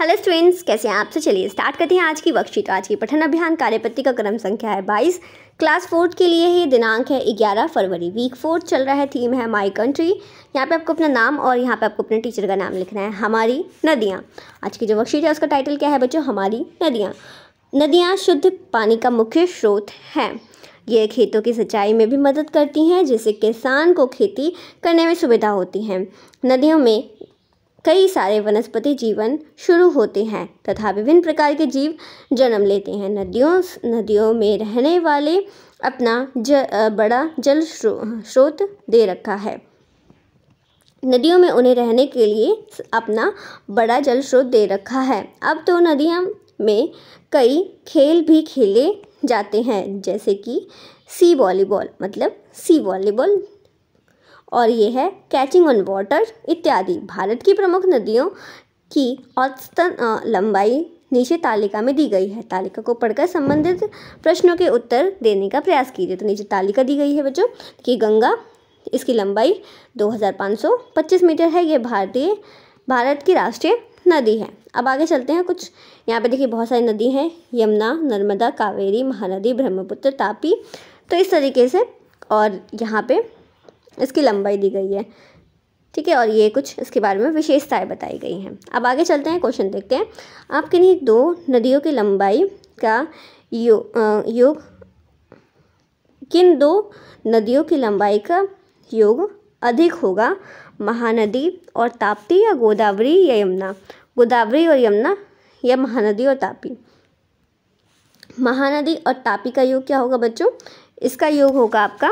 hello students कैसे हैं आपसे तो चलिए स्टार्ट करते हैं आज की वर्कशीट आज की पठन अभियान कार्यपत्ति का क्रम संख्या है बाईस क्लास फोर्थ के लिए ही दिनांक है ग्यारह फरवरी वीक फोर्थ चल रहा है थीम है माई कंट्री यहाँ पे आपको अपना नाम और यहाँ पे आपको अपने टीचर का नाम लिखना है हमारी नदियाँ आज की जो वर्कशीट है उसका टाइटल क्या है बच्चों हमारी नदियाँ नदियाँ शुद्ध पानी का मुख्य स्रोत है ये खेतों की सिंचाई में भी मदद करती हैं जिससे किसान को खेती करने में सुविधा होती है नदियों में कई सारे वनस्पति जीवन शुरू होते हैं तथा विभिन्न प्रकार के जीव जन्म लेते हैं नदियों नदियों में रहने वाले अपना ज बड़ा जल श्रो, स्रोत दे रखा है नदियों में उन्हें रहने के लिए अपना बड़ा जल स्रोत दे रखा है अब तो नदियों में कई खेल भी खेले जाते हैं जैसे कि सी वॉलीबॉल मतलब सी वॉलीबॉल और ये है कैचिंग ऑन वाटर इत्यादि भारत की प्रमुख नदियों की औसतन लंबाई नीचे तालिका में दी गई है तालिका को पढ़कर संबंधित प्रश्नों के उत्तर देने का प्रयास कीजिए तो नीचे तालिका दी गई है बच्चों कि गंगा इसकी लंबाई 2525 मीटर है ये भारतीय भारत की राष्ट्रीय नदी है अब आगे चलते हैं कुछ यहाँ पे देखिए बहुत सारी नदी हैं यमुना नर्मदा कावेरी महानदी ब्रह्मपुत्र तापी तो इस तरीके से और यहाँ पर इसकी लंबाई दी गई है ठीक है और ये कुछ इसके बारे में विशेषताएं बताई गई हैं अब आगे चलते हैं क्वेश्चन देखते हैं आप लिए दो नदियों की लंबाई का यो, आ, योग किन दो नदियों की लंबाई का योग अधिक होगा महानदी और ताप्ती या गोदावरी या यमुना गोदावरी और यमुना या महानदी और तापी महानदी और तापी का योग क्या होगा बच्चों इसका योग होगा आपका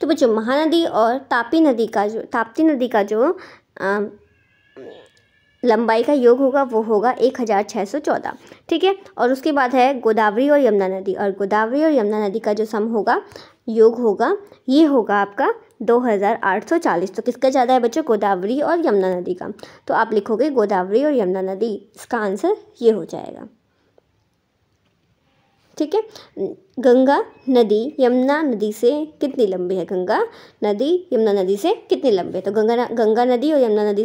तो बच्चों महानदी और तापी नदी का जो ताप्ती नदी का जो आ, लंबाई का योग होगा वो होगा एक हज़ार छः सौ चौदह ठीक है और उसके बाद है गोदावरी और यमुना नदी और गोदावरी और यमुना नदी का जो सम होगा योग होगा ये होगा आपका दो हज़ार आठ सौ चालीस तो किसका ज़्यादा है बच्चों गोदावरी और यमुना नदी का तो आप लिखोगे गोदावरी और यमुना नदी इसका आंसर ये हो जाएगा ठीक है गंगा नदी यमुना नदी से कितनी लंबी है गंगा नदी यमुना नदी से कितनी लंबी है तो गंगा गंगा नदी और यमुना नदी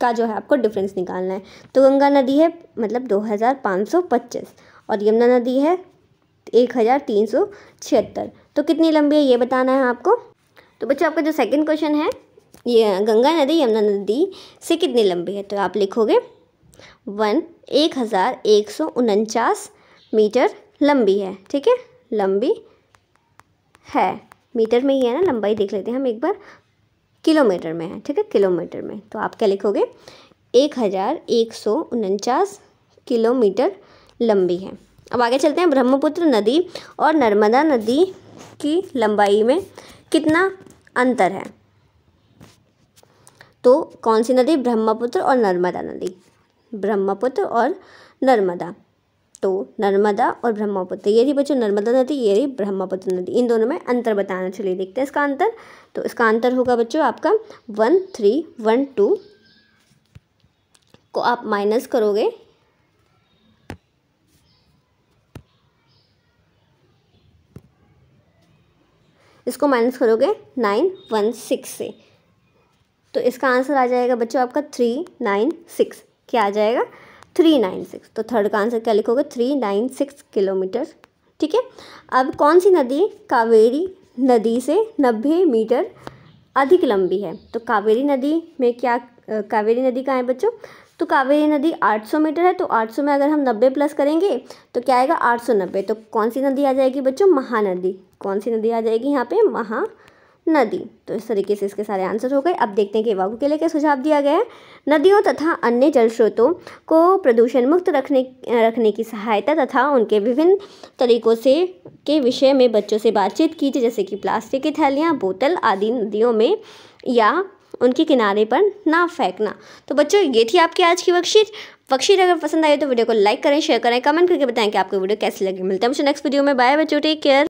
का जो है आपको डिफरेंस निकालना है तो गंगा नदी है मतलब पच्चीस और यमुना नदी है छिहत्तर तो कितनी लंबी है ये बताना है आपको तो बच्चों आपका जो सेकंड क्वेश्चन है ये गंगा नदी यमुना नदी से कितनी लंबी है तो आप लिखोगे वन एक हज़ार एक सौ उनचास मीटर लंबी है ठीक है लंबी है मीटर में ही है ना लंबाई देख लेते हैं हम एक बार किलोमीटर में है ठीक है किलोमीटर में तो आप क्या लिखोगे एक हज़ार एक सौ उनचास किलोमीटर लंबी है अब आगे चलते हैं ब्रह्मपुत्र नदी और नर्मदा नदी की लंबाई में कितना अंतर है तो कौन सी नदी ब्रह्मपुत्र और नर्मदा नदी ब्रह्मपुत्र और नर्मदा तो नर्मदा और ब्रह्मपुत्र ये रही बच्चों नर्मदा नदी ये रही ब्रह्मपुत्र नदी इन दोनों में अंतर बताना चलिए देखते हैं इसका अंतर तो इसका अंतर होगा बच्चों आपका वन थ्री वन टू को आप माइनस करोगे इसको माइनस करोगे नाइन वन सिक्स से तो इसका आंसर आ जाएगा बच्चों आपका थ्री नाइन सिक्स क्या आ जाएगा थ्री नाइन सिक्स तो थर्ड का आंसर क्या लिखोगे थ्री नाइन सिक्स किलोमीटर ठीक है अब कौन सी नदी कावेरी नदी से नब्बे मीटर अधिक लंबी है तो कावेरी नदी में क्या कावेरी नदी कहाँ है बच्चों तो कावेरी नदी 800 मीटर है तो 800 में अगर हम 90 प्लस करेंगे तो क्या आएगा 890 तो कौन सी नदी आ जाएगी बच्चों महानदी कौन सी नदी आ जाएगी यहाँ पे महा नदी तो इस तरीके से इसके सारे आंसर हो गए अब देखते हैं कि वाकु के लिए क्या सुझाव दिया गया है नदियों तथा अन्य जल स्रोतों को प्रदूषण मुक्त रखने रखने की सहायता तथा उनके विभिन्न तरीकों से के विषय में बच्चों से बातचीत कीजिए जैसे कि प्लास्टिक की थैलियाँ बोतल आदि नदियों में या उनके किनारे पर ना फेंकना तो बच्चों ये थी आपकी आज की वर्कशीट वर्कशीट अगर पसंद आई तो वीडियो को लाइक करें शेयर करें कमेंट करके बताएं कि आपको वीडियो कैसी लगी मिलता है मुझे नेक्स्ट वीडियो में बाय बच्चों टेक केयर